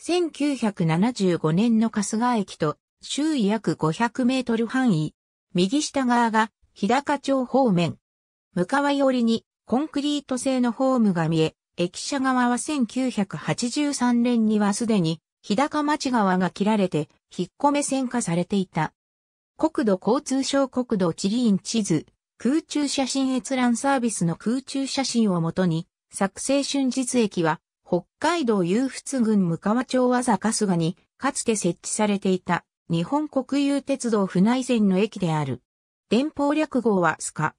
1975年の春日駅と周囲約500メートル範囲、右下側が日高町方面。向かい寄りにコンクリート製のホームが見え、駅舎側は1983年にはすでに日高町側が切られて引っ込め線化されていた。国土交通省国土地理院地図、空中写真閲覧サービスの空中写真をもとに、作成春日駅は北海道有仏郡向川町和坂菅に、かつて設置されていた、日本国有鉄道府内線の駅である。電報略号はスカ。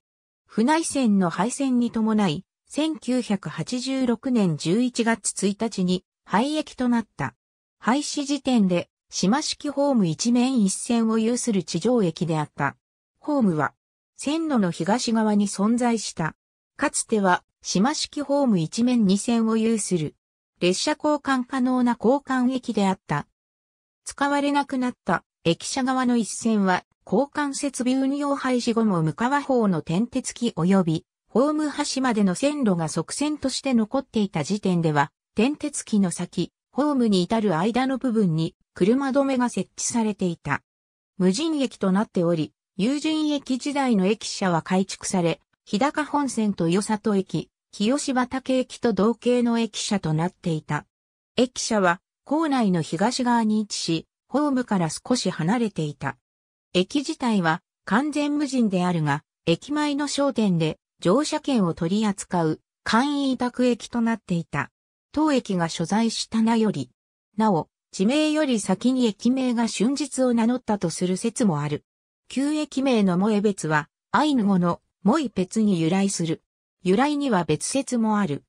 府内線の廃線に伴い、1986年11月1日に廃駅となった。廃止時点で、島式ホーム一面一線を有する地上駅であった。ホームは、線路の東側に存在した。かつては、島式ホーム一面二線を有する、列車交換可能な交換駅であった。使われなくなった駅舎側の一線は交換設備運用廃止後も向川方の点鉄機及びホーム端までの線路が側線として残っていた時点では、点鉄機の先、ホームに至る間の部分に車止めが設置されていた。無人駅となっており、有人駅時代の駅舎は改築され、日高本線と与里駅、清芝竹駅と同型の駅舎となっていた。駅舎は構内の東側に位置し、ホームから少し離れていた。駅自体は完全無人であるが、駅前の商店で乗車券を取り扱う簡易委託駅となっていた。当駅が所在した名より、なお、地名より先に駅名が春日を名乗ったとする説もある。旧駅名の萌え別は、アイヌ語の萌え別に由来する。由来には別説もある。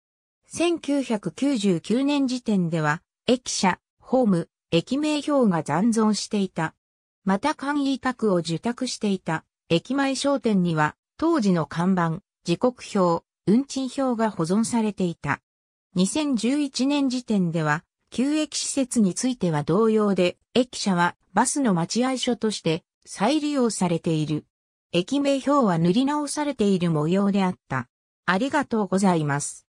1999年時点では、駅舎、ホーム、駅名表が残存していた。また簡易宅を受託していた、駅前商店には、当時の看板、時刻表、運賃表が保存されていた。2011年時点では、旧駅施設については同様で、駅舎はバスの待合所として再利用されている。駅名表は塗り直されている模様であった。ありがとうございます。